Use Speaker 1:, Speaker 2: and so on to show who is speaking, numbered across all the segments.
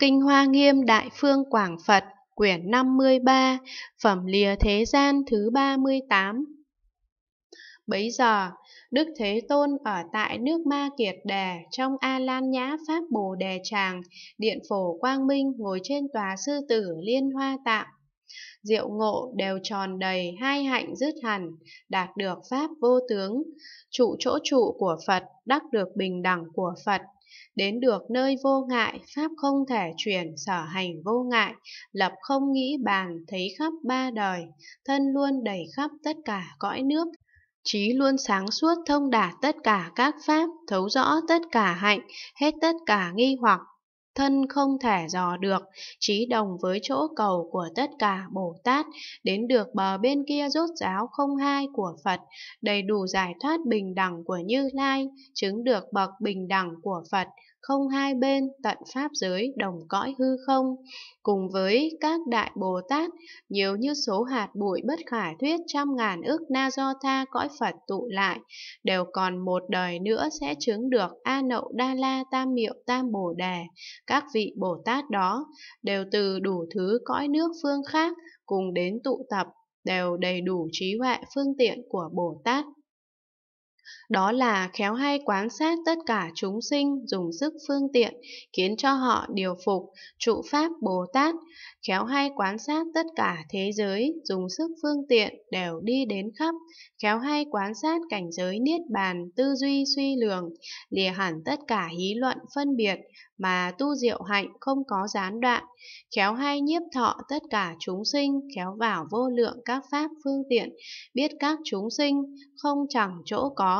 Speaker 1: Kinh Hoa Nghiêm Đại Phương Quảng Phật, quyển 53, phẩm lìa thế gian thứ 38. Bấy giờ, Đức Thế Tôn ở tại nước Ma Kiệt Đà trong A Lan Nhã Pháp Bồ Đề Tràng, Điện Phổ Quang Minh ngồi trên tòa sư tử Liên Hoa tạm Diệu ngộ đều tròn đầy hai hạnh dứt hẳn, đạt được pháp vô tướng, trụ chỗ trụ của Phật, đắc được bình đẳng của Phật, Đến được nơi vô ngại, Pháp không thể chuyển sở hành vô ngại, lập không nghĩ bàn thấy khắp ba đời, thân luôn đầy khắp tất cả cõi nước. Trí luôn sáng suốt thông đạt tất cả các pháp, thấu rõ tất cả hạnh, hết tất cả nghi hoặc, thân không thể dò được, trí đồng với chỗ cầu của tất cả Bồ Tát, đến được bờ bên kia rốt giáo không hai của Phật, đầy đủ giải thoát bình đẳng của Như Lai, chứng được bậc bình đẳng của Phật, không hai bên tận pháp giới đồng cõi hư không, cùng với các đại Bồ Tát, nhiều như số hạt bụi bất khả thuyết trăm ngàn ước na do tha cõi Phật tụ lại, đều còn một đời nữa sẽ chứng được A Nậu Đa La Tam Miệu Tam Bồ Đề. Các vị Bồ Tát đó đều từ đủ thứ cõi nước phương khác cùng đến tụ tập đều đầy đủ trí huệ phương tiện của Bồ Tát đó là khéo hay quán sát tất cả chúng sinh dùng sức phương tiện, khiến cho họ điều phục, trụ pháp Bồ Tát, khéo hay quán sát tất cả thế giới, dùng sức phương tiện đều đi đến khắp, khéo hay quán sát cảnh giới niết bàn, tư duy suy lường, lìa hẳn tất cả hí luận phân biệt, mà tu diệu hạnh không có gián đoạn, khéo hay nhiếp thọ tất cả chúng sinh, khéo vào vô lượng các pháp phương tiện, biết các chúng sinh không chẳng chỗ có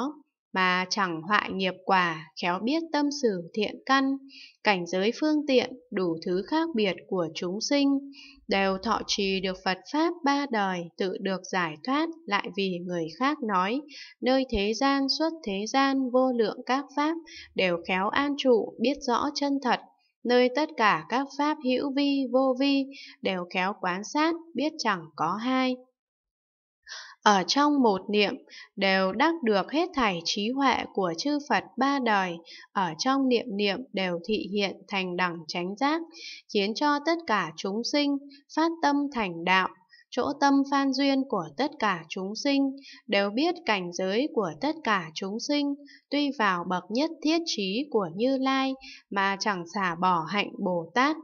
Speaker 1: mà chẳng hoại nghiệp quả, khéo biết tâm xử thiện căn, cảnh giới phương tiện, đủ thứ khác biệt của chúng sinh, đều thọ trì được Phật Pháp ba đời, tự được giải thoát, lại vì người khác nói, nơi thế gian xuất thế gian vô lượng các Pháp, đều khéo an trụ, biết rõ chân thật, nơi tất cả các Pháp hữu vi, vô vi, đều khéo quán sát, biết chẳng có hai ở trong một niệm đều đắc được hết thảy trí huệ của chư Phật ba đời, ở trong niệm niệm đều thị hiện thành đẳng chánh giác, khiến cho tất cả chúng sinh phát tâm thành đạo, chỗ tâm phan duyên của tất cả chúng sinh, đều biết cảnh giới của tất cả chúng sinh, tuy vào bậc nhất thiết trí của Như Lai mà chẳng xả bỏ hạnh Bồ Tát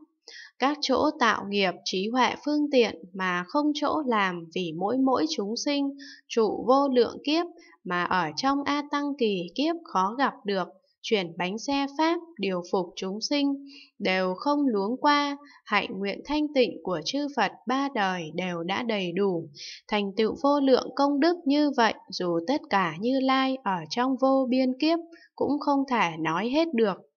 Speaker 1: các chỗ tạo nghiệp trí huệ phương tiện mà không chỗ làm vì mỗi mỗi chúng sinh trụ vô lượng kiếp mà ở trong a tăng kỳ kiếp khó gặp được chuyển bánh xe pháp điều phục chúng sinh đều không luống qua hạnh nguyện thanh tịnh của chư phật ba đời đều đã đầy đủ thành tựu vô lượng công đức như vậy dù tất cả như lai ở trong vô biên kiếp cũng không thể nói hết được